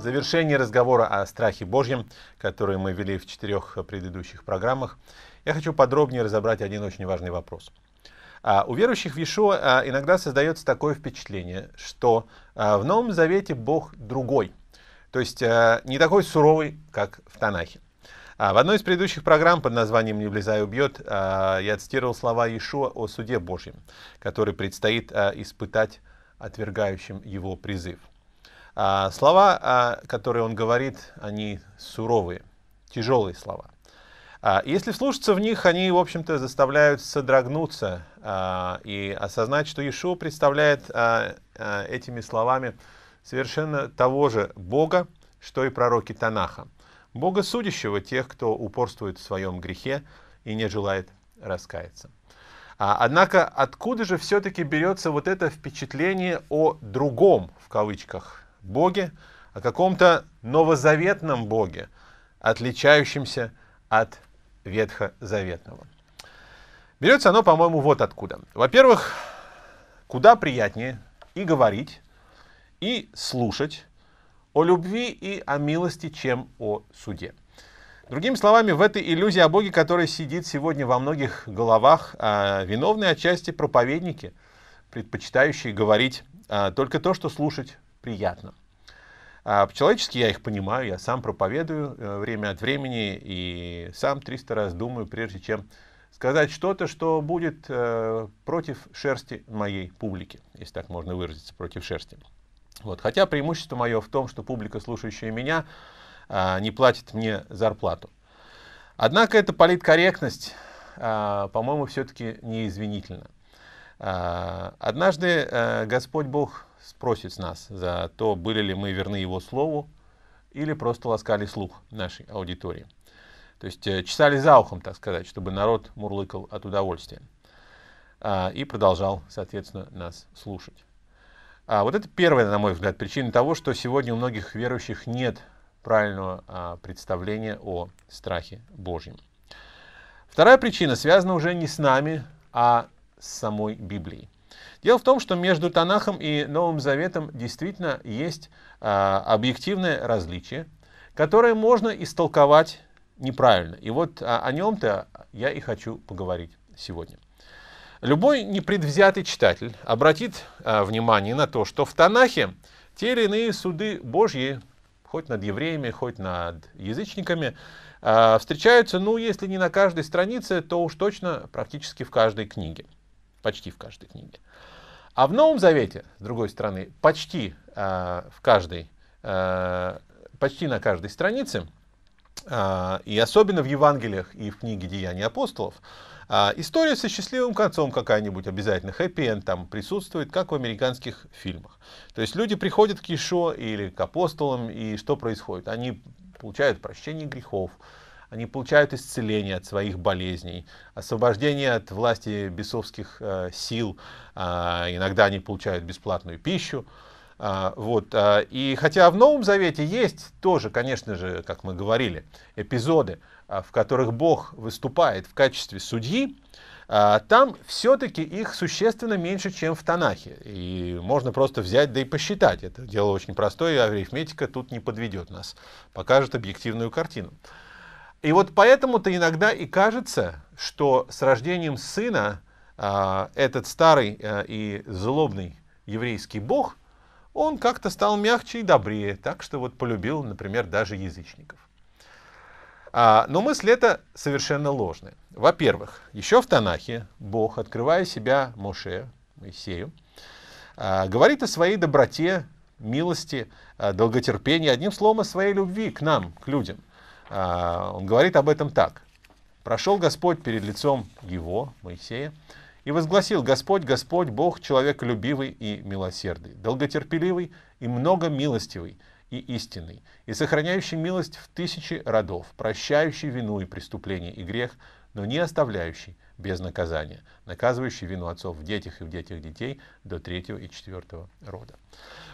В завершении разговора о страхе Божьем, который мы вели в четырех предыдущих программах, я хочу подробнее разобрать один очень важный вопрос. А у верующих в Иешуа а, иногда создается такое впечатление, что а, в Новом Завете Бог другой, то есть не такой суровый, как в Танахе. В одной из предыдущих программ под названием «Не влезай, убьет» я цитировал слова Иешуа о суде Божьем, который предстоит испытать отвергающим его призыв. А, слова, а, которые он говорит, они суровые, тяжелые слова. А, если вслушаться в них, они, в общем-то, заставляют содрогнуться и осознать, что Иешуа представляет этими словами совершенно того же Бога, что и пророки Танаха. Бога судящего тех, кто упорствует в своем грехе и не желает раскаяться. Однако откуда же все-таки берется вот это впечатление о «другом» в кавычках Боге, о каком-то новозаветном Боге, отличающемся от ветхозаветного. Берется оно, по-моему, вот откуда. Во-первых, куда приятнее и говорить, и слушать о любви и о милости, чем о суде. Другими словами, в этой иллюзии о Боге, который сидит сегодня во многих головах, а виновны отчасти проповедники, предпочитающие говорить а, только то, что слушать приятно. А по-человечески я их понимаю, я сам проповедую э, время от времени и сам 300 раз думаю, прежде чем сказать что-то, что будет э, против шерсти моей публики, если так можно выразиться, против шерсти. Вот. Хотя преимущество мое в том, что публика, слушающая меня, а, не платит мне зарплату. Однако эта политкорректность, а, по-моему, все-таки неизвинительна. А, однажды э, Господь Бог спросит с нас за то, были ли мы верны его слову или просто ласкали слух нашей аудитории. То есть э, чесали за ухом, так сказать, чтобы народ мурлыкал от удовольствия а, и продолжал, соответственно, нас слушать. А вот это первая, на мой взгляд, причина того, что сегодня у многих верующих нет правильного а, представления о страхе Божьем. Вторая причина связана уже не с нами, а с самой Библией. Дело в том, что между Танахом и Новым Заветом действительно есть а, объективное различие, которое можно истолковать неправильно. И вот а, о, о нем-то я и хочу поговорить сегодня. Любой непредвзятый читатель обратит а, внимание на то, что в Танахе те или иные суды Божьи, хоть над евреями, хоть над язычниками, а, встречаются, ну, если не на каждой странице, то уж точно практически в каждой книге почти в каждой книге. А в Новом Завете, с другой стороны, почти э, в каждой, э, почти на каждой странице, э, и особенно в Евангелиях и в книге Деяний апостолов, э, история со счастливым концом какая-нибудь обязательно, хэппи-энд там присутствует, как в американских фильмах. То есть люди приходят к Ишо или к апостолам, и что происходит? Они получают прощение грехов, они получают исцеление от своих болезней, освобождение от власти бесовских э, сил, э, иногда они получают бесплатную пищу. А, вот. А, и хотя в Новом Завете есть тоже, конечно же, как мы говорили, эпизоды, в которых Бог выступает в качестве судьи, там все-таки их существенно меньше, чем в Танахе. И можно просто взять, да и посчитать. Это дело очень простое, арифметика тут не подведет нас. Покажет объективную картину. И вот поэтому-то иногда и кажется, что с рождением сына э, этот старый э, и злобный еврейский бог, он как-то стал мягче и добрее, так что вот полюбил, например, даже язычников. А, но мысль эта совершенно ложная. Во-первых, еще в Танахе Бог, открывая себя Моше, Моисею, а, говорит о своей доброте, милости, а, долготерпении, одним словом, о своей любви к нам, к людям – а, он говорит об этом так. «Прошел Господь перед лицом его, Моисея, и возгласил Господь, Господь, Бог, человеколюбивый и милосердный, долготерпеливый и многомилостивый, и истинный, и сохраняющий милость в тысячи родов, прощающий вину и преступление и грех, но не оставляющий без наказания, наказывающий вину отцов в детях и в детях детей до третьего и четвертого рода.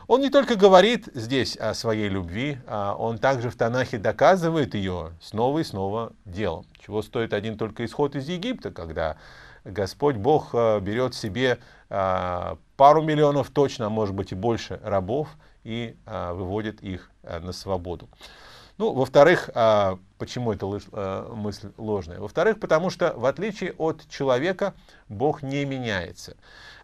Он не только говорит здесь о своей любви, а он также в Танахе доказывает ее снова и снова делом. Чего стоит один только исход из Египта, когда Господь Бог э, берет себе э, пару миллионов точно, а может быть и больше рабов и э, выводит их на свободу. Ну, во-вторых, почему эта мысль ложная? Во-вторых, потому что в отличие от человека Бог не меняется.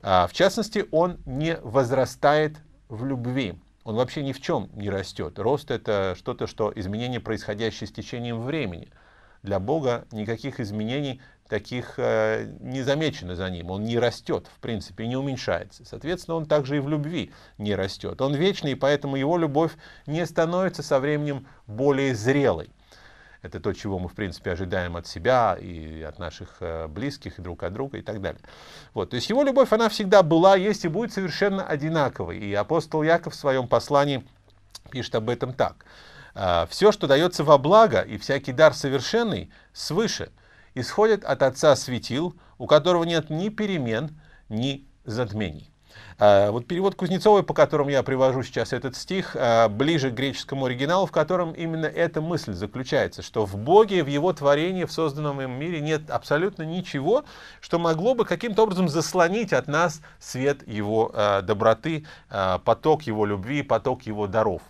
В частности, он не возрастает в любви. Он вообще ни в чем не растет. Рост — это что-то, что изменение, происходящее с течением времени. Для Бога никаких изменений таких э, не замечено за ним. Он не растет, в принципе, не уменьшается. Соответственно, он также и в любви не растет. Он вечный, и поэтому его любовь не становится со временем более зрелой. Это то, чего мы, в принципе, ожидаем от себя и от наших э, близких, и друг от друга, и так далее. Вот. То есть его любовь, она всегда была, есть и будет совершенно одинаковой. И апостол Яков в своем послании пишет об этом так. «Э, «Все, что дается во благо, и всякий дар совершенный, свыше, исходит от Отца светил, у которого нет ни перемен, ни затмений». А, вот перевод Кузнецовой, по которому я привожу сейчас этот стих, а, ближе к греческому оригиналу, в котором именно эта мысль заключается, что в Боге, в Его творении, в созданном им мире нет абсолютно ничего, что могло бы каким-то образом заслонить от нас свет Его а, доброты, поток Его любви, поток Его даров,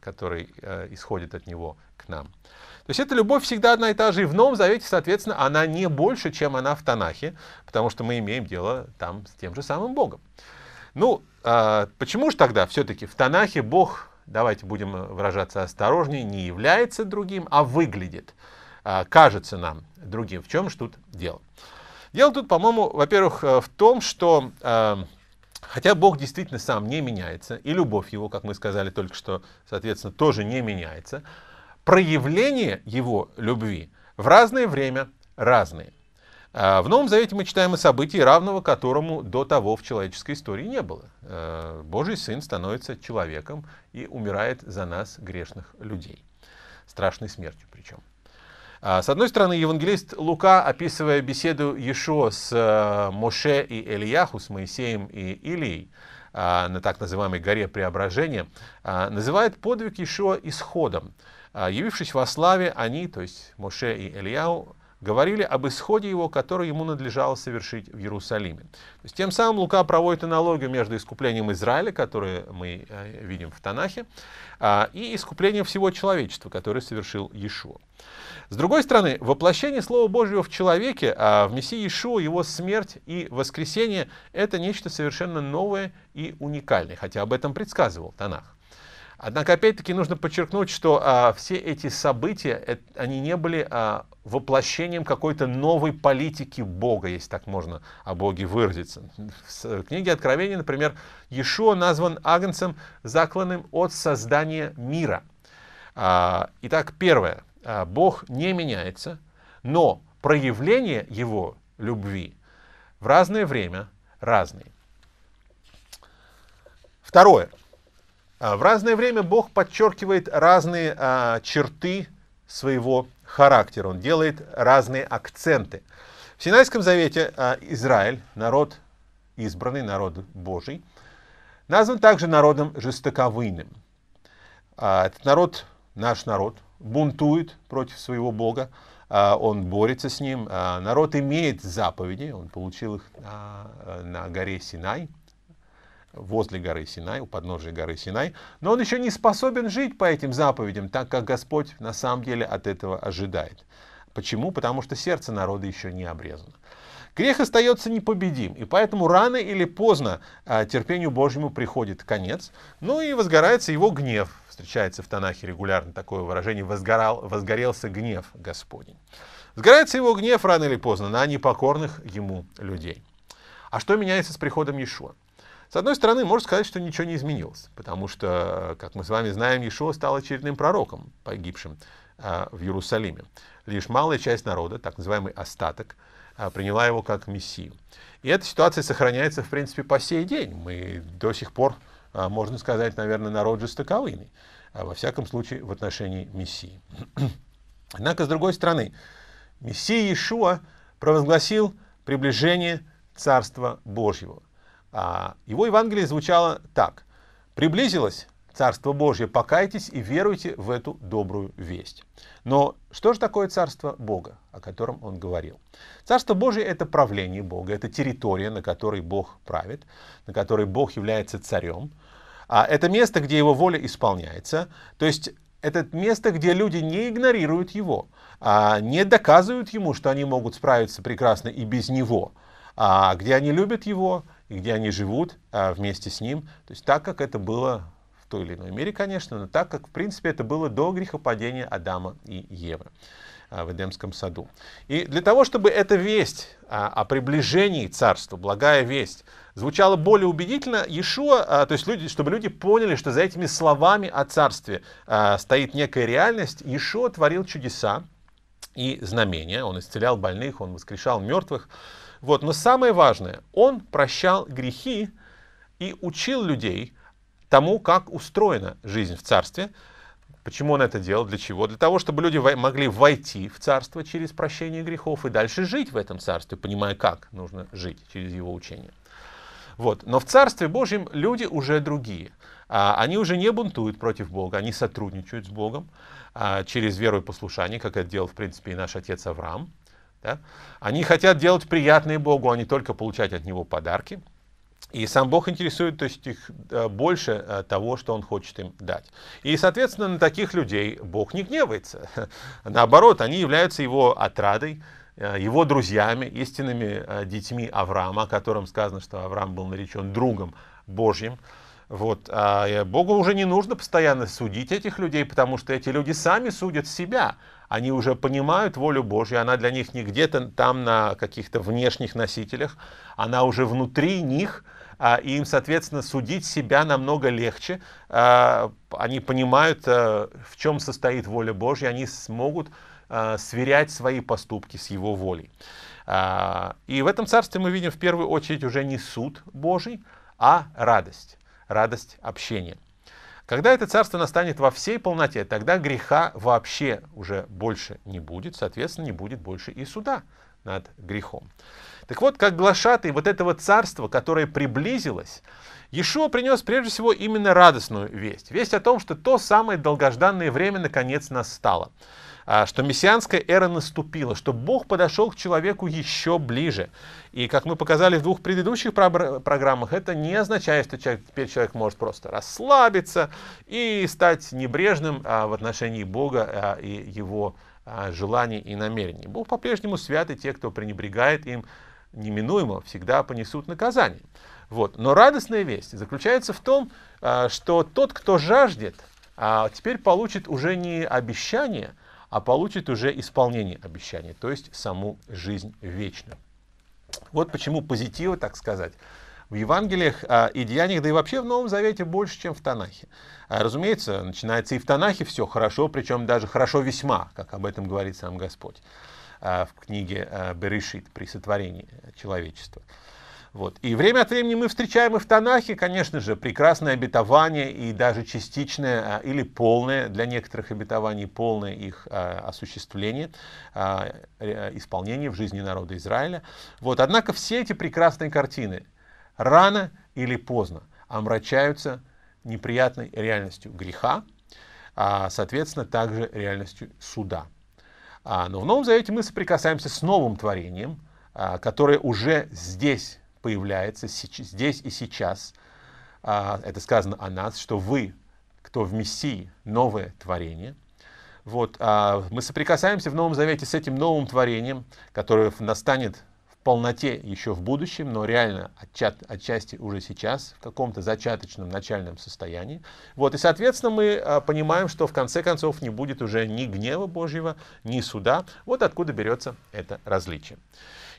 который исходит от Него к нам. То есть эта любовь всегда одна и та же. И в Новом Завете, соответственно, она не больше, чем она в Танахе, потому что мы имеем дело там с тем же самым Богом. Ну, а почему же тогда все-таки в Танахе Бог, давайте будем выражаться осторожнее, не является другим, а выглядит, а, кажется нам другим? В чем же тут дело? Дело тут, по-моему, во-первых, э, в том, что а, Хотя Бог действительно сам не меняется, и любовь его, как мы сказали только что, соответственно, тоже не меняется, проявления его любви в разное время разные. А, в Новом Завете мы читаем о событии, равного которому до того в человеческой истории не было. А, Божий Сын становится человеком и умирает за нас, грешных людей. Страшной смертью причем. А, с одной стороны, евангелист Лука, описывая беседу Иешуа с Моше и Элияху, с Моисеем и Илией, на так называемой горе преображения, называет подвиг Иешуа исходом. А, явившись во славе, они, то есть Моше и Ильяу, говорили об исходе его, который ему надлежало совершить в Иерусалиме. То есть, тем самым Лука проводит аналогию между искуплением Израиля, которое мы э, видим в Танахе, а, и искуплением всего человечества, которое совершил Иешуа. С другой стороны, воплощение Слова Божьего в человеке, а в Мессии Иешуа, его смерть и воскресение – это нечто совершенно новое и уникальное, хотя об этом предсказывал Танах. Однако, опять-таки, нужно подчеркнуть, что а, все эти события, это, они не были а, воплощением какой-то новой политики Бога, если так можно о Боге выразиться. В э, книге Откровения, например, Иешуа назван агнцем, закланным от создания мира. А, итак, первое. А, Бог не меняется, но проявление его любви в разное время разные. Второе. А, в разное время Бог подчеркивает разные а, черты своего характера, он делает разные акценты. В Синайском завете а, Израиль, народ избранный, народ Божий, назван также народом жестоковыйным. А, этот народ, наш народ, бунтует против своего Бога, а, он борется с ним. А, народ имеет заповеди, он получил их на, на горе Синай – возле горы Синай, у подножия горы Синай, но он еще не способен жить по этим заповедям, так как Господь на самом деле от этого ожидает. Почему? Потому что сердце народа еще не обрезано. Грех остается непобедим, и поэтому рано или поздно а, терпению Божьему приходит конец, ну и возгорается его гнев. Встречается в Танахе регулярно такое выражение «возгорал, «возгорелся гнев Господень». Сгорается его гнев рано или поздно на непокорных ему людей. А что меняется с приходом Иешуа? С одной стороны, можно сказать, что ничего не изменилось, потому что, как мы с вами знаем, Иешуа стал очередным пророком, погибшим а, в Иерусалиме. Лишь малая часть народа, так называемый остаток, а, приняла его как мессию. И эта ситуация сохраняется, в принципе, по сей день. Мы до сих пор, а, можно сказать, наверное, народ жестоковыйный, во всяком случае, в отношении мессии. Однако, с другой стороны, мессия Иешуа провозгласил приближение Царства Божьего. А, его Евангелие звучало так. «Приблизилось Царство Божье, покайтесь и веруйте в эту добрую весть». Но что же такое Царство Бога, о котором он говорил? Царство Божье – это правление Бога, это территория, на которой Бог правит, на которой Бог является царем. А это место, где его воля исполняется. То есть это место, где люди не игнорируют его, а не доказывают ему, что они могут справиться прекрасно и без него, а где они любят его, и где они живут а, вместе с ним, то есть так, как это было в той или иной мере, конечно, но так, как, в принципе, это было до грехопадения Адама и Евы а, в Эдемском саду. И для того, чтобы эта весть а, о приближении царства, благая весть, звучала более убедительно, Иешуа, а, то есть люди, чтобы люди поняли, что за этими словами о царстве а, стоит некая реальность, Иешуа творил чудеса и знамения, он исцелял больных, он воскрешал мертвых, вот. Но самое важное, он прощал грехи и учил людей тому, как устроена жизнь в царстве, Почему он это делал? Для чего? Для того, чтобы люди могли войти в царство через прощение грехов и дальше жить в этом царстве, понимая, как нужно жить через его учение. Вот. Но в Царстве Божьем люди уже другие. А, они уже не бунтуют против Бога, они сотрудничают с Богом а, через веру и послушание, как это делал, в принципе, и наш отец Авраам. Да? Они хотят делать приятные Богу, а не только получать от Него подарки. И сам Бог интересует то есть, их э, больше э, того, что Он хочет им дать. И, соответственно, на таких людей Бог не гневается. Наоборот, они являются Его отрадой, э, его друзьями, истинными детьми Авраама, о котором сказано, что Авраам был наречен другом Божьим. Вот. А Богу уже не нужно постоянно судить этих людей, потому что эти люди сами судят себя они уже понимают волю Божью, она для них не где-то там на каких-то внешних носителях, она уже внутри них, а, и им, соответственно, судить себя намного легче. А, они понимают, а, в чем состоит воля Божья, они смогут сверять свои поступки с его волей. И в этом царстве мы видим в первую очередь уже не суд Божий, а радость, радость общения. Когда это царство настанет во всей полноте, тогда греха вообще уже больше не будет, соответственно, не будет больше и суда над грехом. Так вот, как глашатый вот этого царства, которое приблизилось, Иешуа принес прежде всего именно радостную весть. Весть о том, что то самое долгожданное время наконец настало а, что мессианская эра наступила, что Бог подошел к человеку еще ближе. И как мы показали в двух предыдущих программах, это не означает, что человек, теперь человек может просто расслабиться и стать небрежным а, в отношении Бога а, и его желаний и намерений. Бог по-прежнему свят, и те, кто пренебрегает им, неминуемо всегда понесут наказание. Вот. Но радостная весть заключается в том, а, что тот, кто жаждет, а, теперь получит уже не обещание, а получит уже исполнение обещания, то есть саму жизнь вечную. Вот почему позитива, так сказать, в Евангелиях а, и Деяниях, да и вообще в Новом Завете больше, чем в Танахе. разумеется, начинается и в Танахе все хорошо, причем даже хорошо весьма, как об этом говорит сам Господь. А, в книге а, Берешит при сотворении человечества. Вот. И время от времени мы встречаем и в Танахе, конечно же, прекрасное обетование и даже частичное а, или полное, для некоторых обетований полное их осуществление, исполнение в жизни народа Израиля. Вот. Однако все эти прекрасные картины рано или поздно омрачаются неприятной реальностью греха, а, соответственно, также реальностью суда – а, но в Новом Завете мы соприкасаемся с новым творением, а, которое уже здесь появляется, здесь и сейчас. А, это сказано о нас, что вы, кто в Мессии, новое творение. Вот, мы соприкасаемся в Новом Завете с этим новым творением, которое настанет полноте еще в будущем, но реально отча отчасти уже сейчас, в каком-то зачаточном начальном состоянии. Вот, и, соответственно, мы э, понимаем, что в конце концов не будет уже ни гнева Божьего, ни суда. Вот откуда берется это различие.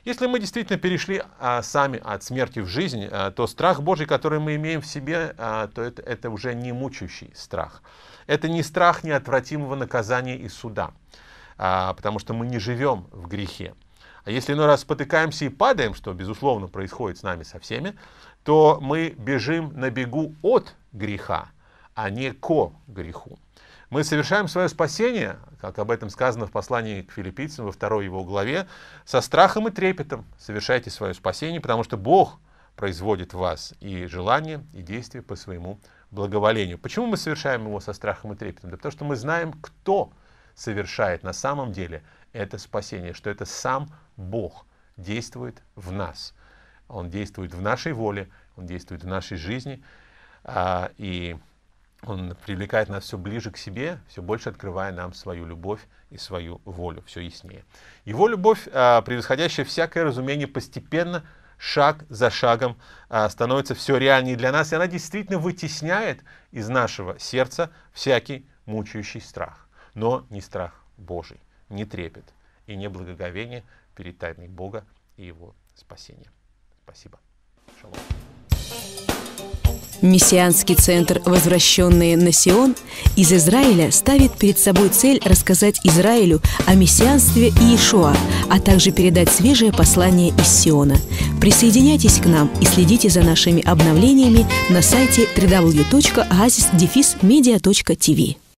Если мы действительно перешли а, сами от смерти в жизнь, а, то страх Божий, который мы имеем в себе, а, то это, это уже не мучающий страх. Это не страх неотвратимого наказания и суда, а, потому что мы не живем в грехе. А если иной раз спотыкаемся и падаем, что, безусловно, происходит с нами со всеми, то мы бежим на бегу от греха, а не ко греху. Мы совершаем свое спасение, как об этом сказано в послании к филиппийцам во второй его главе, со страхом и трепетом совершайте свое спасение, потому что Бог производит в вас и желание, и действие по своему благоволению. Почему мы совершаем его со страхом и трепетом? Да потому что мы знаем, кто совершает на самом деле это спасение, что это сам Бог действует в нас. Он действует в нашей воле, Он действует в нашей жизни, а, и Он привлекает нас все ближе к себе, все больше открывая нам свою любовь и свою волю, все яснее. Его любовь, а, превосходящая всякое разумение, постепенно шаг за шагом а, становится все реальнее для нас, и она действительно вытесняет из нашего сердца всякий мучающий страх, но не страх Божий, не трепет, и неблагоговение перед тайной Бога и его спасения. Спасибо. Шалом. Мессианский центр «Возвращенные на Сион» из Израиля ставит перед собой цель рассказать Израилю о мессианстве Иешуа, а также передать свежее послание из Сиона. Присоединяйтесь к нам и следите за нашими обновлениями на сайте www.oasis-media.tv.